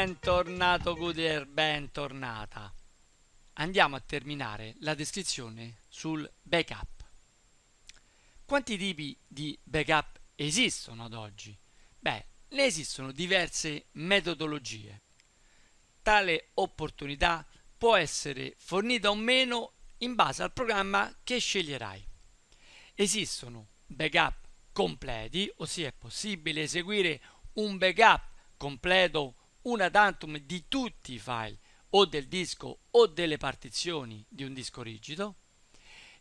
Bentornato Goodyear, bentornata. Andiamo a terminare la descrizione sul backup. Quanti tipi di backup esistono ad oggi? Beh, ne esistono diverse metodologie. Tale opportunità può essere fornita o meno in base al programma che sceglierai. Esistono backup completi, ossia è possibile eseguire un backup completo una tantum di tutti i file o del disco o delle partizioni di un disco rigido.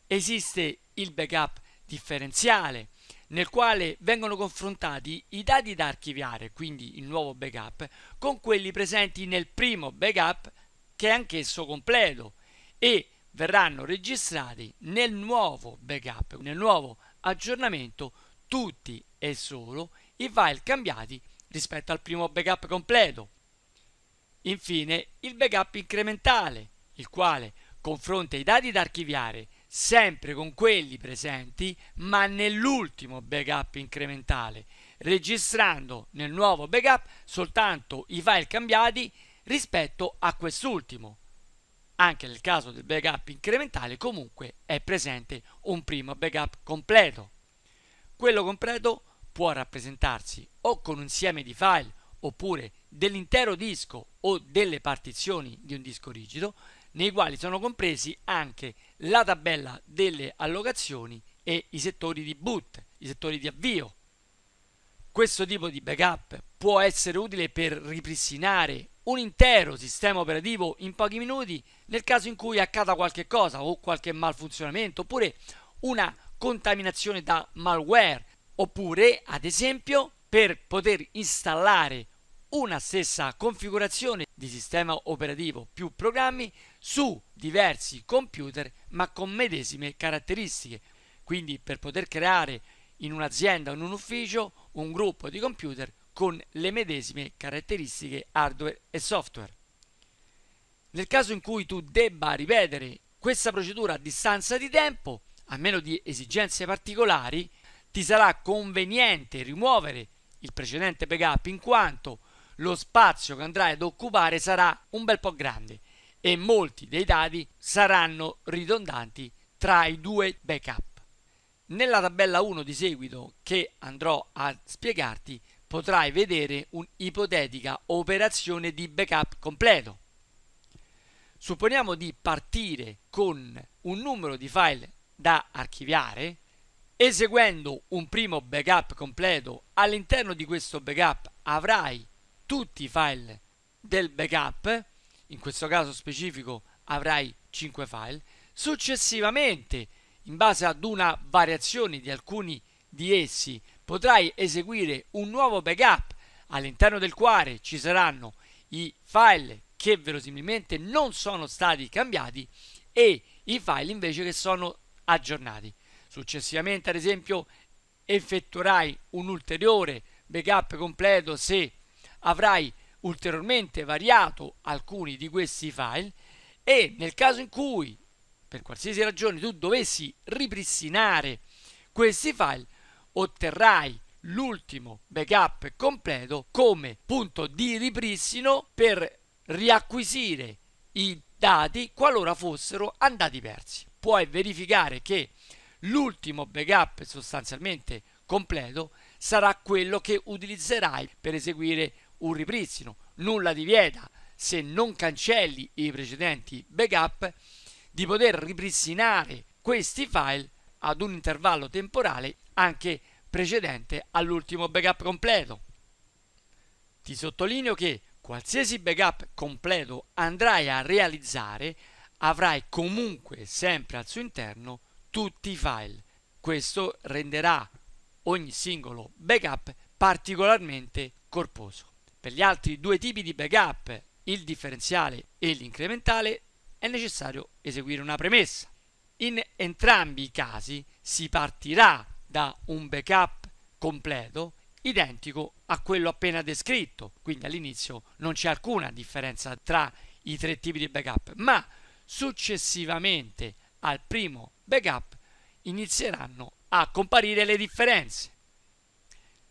Esiste il backup differenziale nel quale vengono confrontati i dati da archiviare, quindi il nuovo backup, con quelli presenti nel primo backup che è anch'esso completo e verranno registrati nel nuovo backup, nel nuovo aggiornamento tutti e solo i file cambiati rispetto al primo backup completo. Infine, il backup incrementale, il quale confronta i dati da archiviare sempre con quelli presenti, ma nell'ultimo backup incrementale, registrando nel nuovo backup soltanto i file cambiati rispetto a quest'ultimo. Anche nel caso del backup incrementale comunque è presente un primo backup completo. Quello completo può rappresentarsi o con un insieme di file oppure dell'intero disco o delle partizioni di un disco rigido, nei quali sono compresi anche la tabella delle allocazioni e i settori di boot, i settori di avvio. Questo tipo di backup può essere utile per ripristinare un intero sistema operativo in pochi minuti nel caso in cui accada qualche cosa o qualche malfunzionamento oppure una contaminazione da malware, Oppure, ad esempio, per poter installare una stessa configurazione di sistema operativo più programmi su diversi computer ma con medesime caratteristiche. Quindi per poter creare in un'azienda o in un ufficio un gruppo di computer con le medesime caratteristiche hardware e software. Nel caso in cui tu debba ripetere questa procedura a distanza di tempo, a meno di esigenze particolari, ti sarà conveniente rimuovere il precedente backup in quanto lo spazio che andrai ad occupare sarà un bel po' grande e molti dei dati saranno ridondanti tra i due backup. Nella tabella 1 di seguito che andrò a spiegarti potrai vedere un'ipotetica operazione di backup completo. Supponiamo di partire con un numero di file da archiviare Eseguendo un primo backup completo, all'interno di questo backup avrai tutti i file del backup, in questo caso specifico avrai 5 file, successivamente in base ad una variazione di alcuni di essi potrai eseguire un nuovo backup all'interno del quale ci saranno i file che verosimilmente non sono stati cambiati e i file invece che sono aggiornati. Successivamente, ad esempio, effettuerai un ulteriore backup completo se avrai ulteriormente variato alcuni di questi file e nel caso in cui per qualsiasi ragione tu dovessi ripristinare questi file otterrai l'ultimo backup completo come punto di ripristino per riacquisire i dati qualora fossero andati persi. Puoi verificare che L'ultimo backup sostanzialmente completo sarà quello che utilizzerai per eseguire un ripristino. Nulla ti vieta, se non cancelli i precedenti backup, di poter ripristinare questi file ad un intervallo temporale anche precedente all'ultimo backup completo. Ti sottolineo che qualsiasi backup completo andrai a realizzare avrai comunque sempre al suo interno tutti i file. Questo renderà ogni singolo backup particolarmente corposo. Per gli altri due tipi di backup, il differenziale e l'incrementale, è necessario eseguire una premessa. In entrambi i casi si partirà da un backup completo identico a quello appena descritto, quindi all'inizio non c'è alcuna differenza tra i tre tipi di backup, ma successivamente al primo backup inizieranno a comparire le differenze.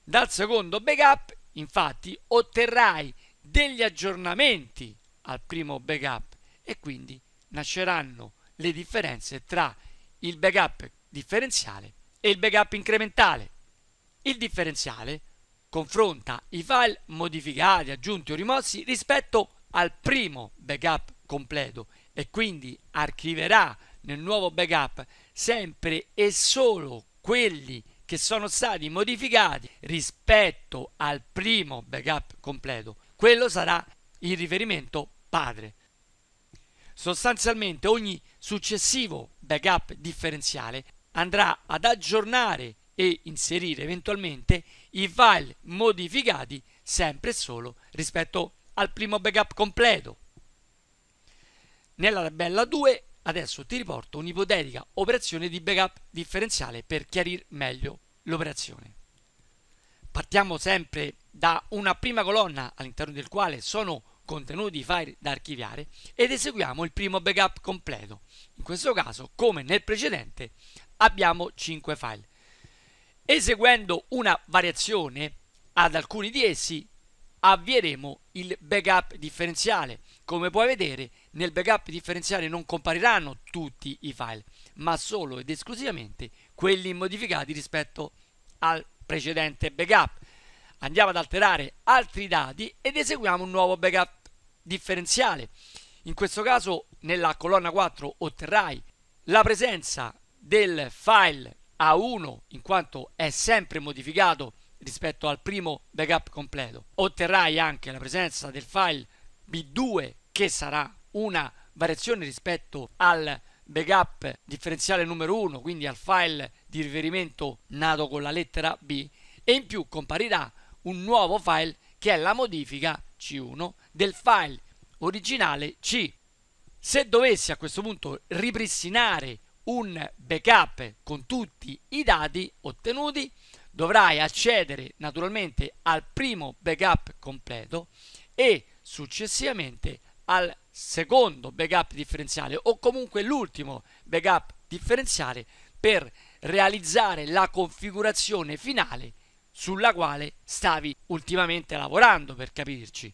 Dal secondo backup, infatti, otterrai degli aggiornamenti al primo backup e quindi nasceranno le differenze tra il backup differenziale e il backup incrementale. Il differenziale confronta i file modificati, aggiunti o rimossi rispetto al primo backup completo e quindi archiverà nel nuovo backup sempre e solo quelli che sono stati modificati rispetto al primo backup completo. Quello sarà il riferimento padre. Sostanzialmente ogni successivo backup differenziale andrà ad aggiornare e inserire eventualmente i file modificati sempre e solo rispetto al primo backup completo. Nella tabella 2 Adesso ti riporto un'ipotetica operazione di backup differenziale per chiarire meglio l'operazione. Partiamo sempre da una prima colonna all'interno del quale sono contenuti i file da archiviare ed eseguiamo il primo backup completo. In questo caso, come nel precedente, abbiamo 5 file. Eseguendo una variazione ad alcuni di essi avvieremo il backup differenziale come puoi vedere, nel backup differenziale non compariranno tutti i file, ma solo ed esclusivamente quelli modificati rispetto al precedente backup. Andiamo ad alterare altri dati ed eseguiamo un nuovo backup differenziale. In questo caso nella colonna 4 otterrai la presenza del file A1 in quanto è sempre modificato rispetto al primo backup completo. Otterrai anche la presenza del file A1 B2 che sarà una variazione rispetto al backup differenziale numero 1, quindi al file di riferimento nato con la lettera B e in più comparirà un nuovo file che è la modifica C1 del file originale C. Se dovessi a questo punto ripristinare un backup con tutti i dati ottenuti, dovrai accedere naturalmente al primo backup completo e successivamente al secondo backup differenziale o comunque l'ultimo backup differenziale per realizzare la configurazione finale sulla quale stavi ultimamente lavorando per capirci.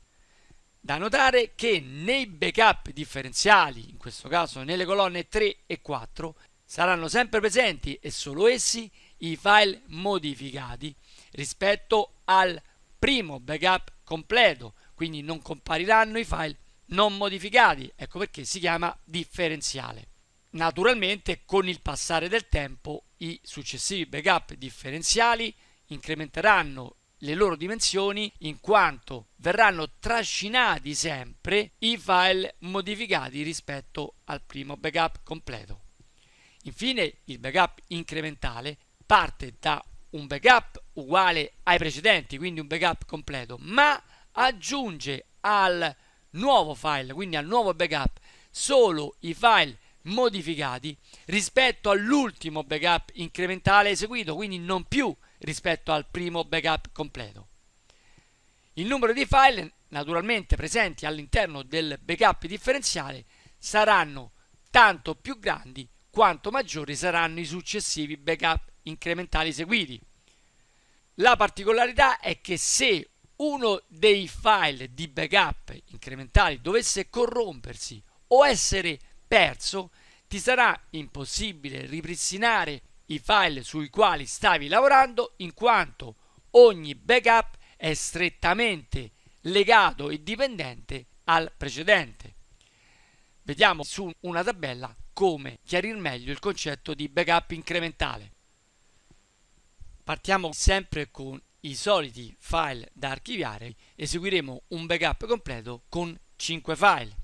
Da notare che nei backup differenziali, in questo caso nelle colonne 3 e 4, saranno sempre presenti e solo essi i file modificati rispetto al primo backup completo quindi non compariranno i file non modificati, ecco perché si chiama differenziale. Naturalmente con il passare del tempo i successivi backup differenziali incrementeranno le loro dimensioni in quanto verranno trascinati sempre i file modificati rispetto al primo backup completo. Infine il backup incrementale parte da un backup uguale ai precedenti, quindi un backup completo, ma aggiunge al nuovo file, quindi al nuovo backup, solo i file modificati rispetto all'ultimo backup incrementale eseguito, quindi non più rispetto al primo backup completo. Il numero di file naturalmente presenti all'interno del backup differenziale saranno tanto più grandi quanto maggiori saranno i successivi backup incrementali eseguiti. La particolarità è che se uno dei file di backup incrementali dovesse corrompersi o essere perso, ti sarà impossibile ripristinare i file sui quali stavi lavorando in quanto ogni backup è strettamente legato e dipendente al precedente. Vediamo su una tabella come chiarire meglio il concetto di backup incrementale. Partiamo sempre con i soliti file da archiviare, eseguiremo un backup completo con 5 file.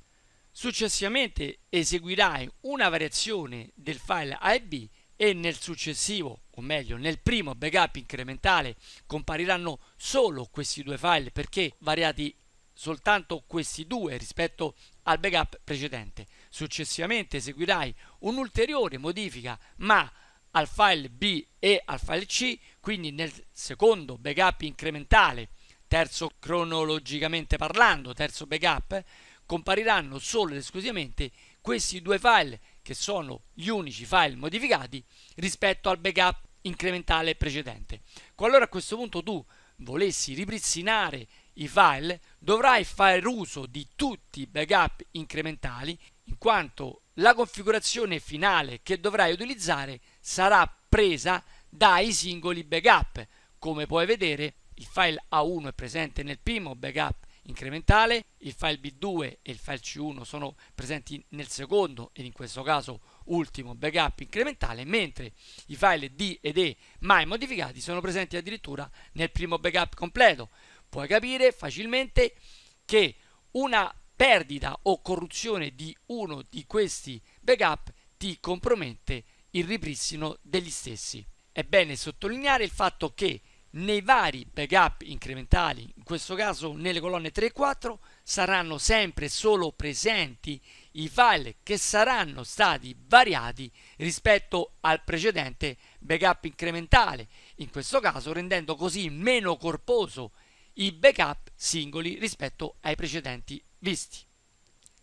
Successivamente eseguirai una variazione del file A e B e nel successivo, o meglio nel primo backup incrementale, compariranno solo questi due file perché variati soltanto questi due rispetto al backup precedente. Successivamente eseguirai un'ulteriore modifica ma al file B e al file C, quindi nel secondo backup incrementale, terzo cronologicamente parlando, terzo backup, compariranno solo ed esclusivamente questi due file che sono gli unici file modificati rispetto al backup incrementale precedente. Qualora a questo punto tu volessi ripristinare i file, dovrai fare uso di tutti i backup incrementali in quanto la configurazione finale che dovrai utilizzare sarà presa dai singoli backup. Come puoi vedere il file A1 è presente nel primo backup incrementale, il file B2 e il file C1 sono presenti nel secondo ed in questo caso ultimo backup incrementale, mentre i file D ed E mai modificati sono presenti addirittura nel primo backup completo puoi capire facilmente che una perdita o corruzione di uno di questi backup ti compromette il ripristino degli stessi. È bene sottolineare il fatto che nei vari backup incrementali, in questo caso nelle colonne 3 e 4, saranno sempre solo presenti i file che saranno stati variati rispetto al precedente backup incrementale, in questo caso rendendo così meno corposo i backup singoli rispetto ai precedenti visti.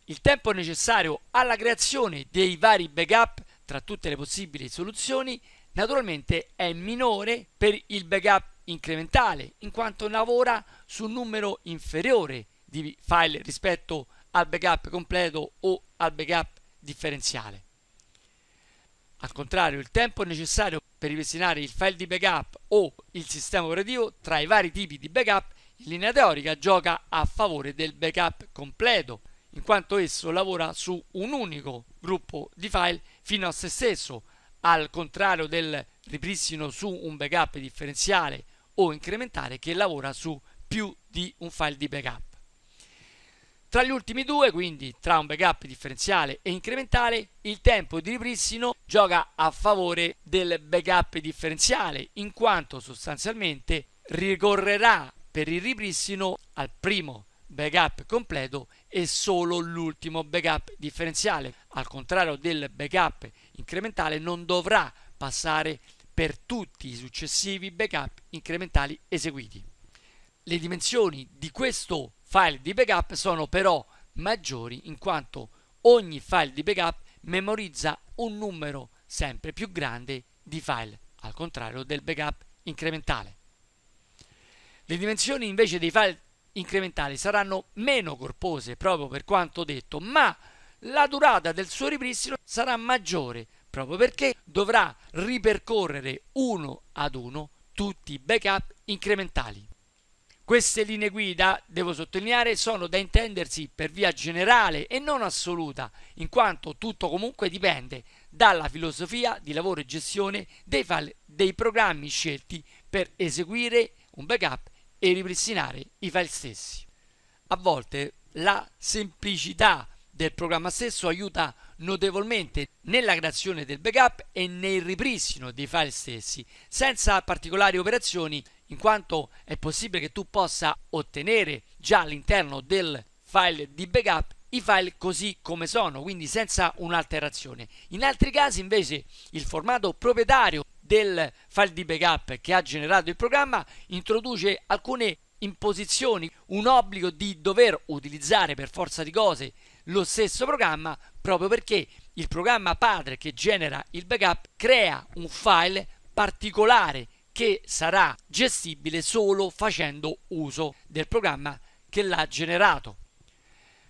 Il tempo necessario alla creazione dei vari backup tra tutte le possibili soluzioni naturalmente è minore per il backup incrementale in quanto lavora su un numero inferiore di file rispetto al backup completo o al backup differenziale. Al contrario, il tempo necessario per ripristinare il file di backup o il sistema operativo tra i vari tipi di backup in linea teorica gioca a favore del backup completo, in quanto esso lavora su un unico gruppo di file fino a se stesso, al contrario del ripristino su un backup differenziale o incrementale che lavora su più di un file di backup. Tra gli ultimi due, quindi tra un backup differenziale e incrementale, il tempo di ripristino gioca a favore del backup differenziale, in quanto sostanzialmente ricorrerà per il ripristino al primo backup completo e solo l'ultimo backup differenziale. Al contrario del backup incrementale non dovrà passare per tutti i successivi backup incrementali eseguiti. Le dimensioni di questo file di backup sono però maggiori in quanto ogni file di backup memorizza un numero sempre più grande di file, al contrario del backup incrementale. Le dimensioni invece dei file incrementali saranno meno corpose proprio per quanto detto, ma la durata del suo ripristino sarà maggiore proprio perché dovrà ripercorrere uno ad uno tutti i backup incrementali. Queste linee guida, devo sottolineare, sono da intendersi per via generale e non assoluta, in quanto tutto comunque dipende dalla filosofia di lavoro e gestione dei file dei programmi scelti per eseguire un backup e ripristinare i file stessi. A volte la semplicità del programma stesso aiuta notevolmente nella creazione del backup e nel ripristino dei file stessi, senza particolari operazioni, in quanto è possibile che tu possa ottenere già all'interno del file di backup i file così come sono, quindi senza un'alterazione. In altri casi invece il formato proprietario del file di backup che ha generato il programma introduce alcune imposizioni, un obbligo di dover utilizzare per forza di cose lo stesso programma proprio perché il programma padre che genera il backup crea un file particolare che sarà gestibile solo facendo uso del programma che l'ha generato.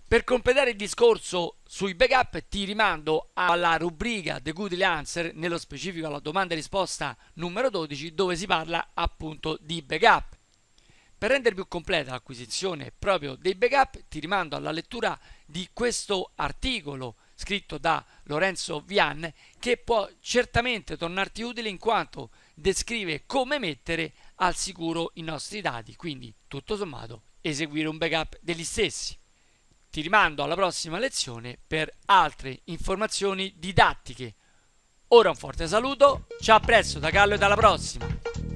Per completare il discorso sui backup ti rimando alla rubrica The Good Answer, nello specifico alla domanda e risposta numero 12 dove si parla appunto di backup. Per rendere più completa l'acquisizione proprio dei backup ti rimando alla lettura di questo articolo scritto da Lorenzo Vian che può certamente tornarti utile in quanto descrive come mettere al sicuro i nostri dati, quindi tutto sommato eseguire un backup degli stessi ti rimando alla prossima lezione per altre informazioni didattiche. Ora un forte saluto, ci apprezzo da Carlo e alla prossima!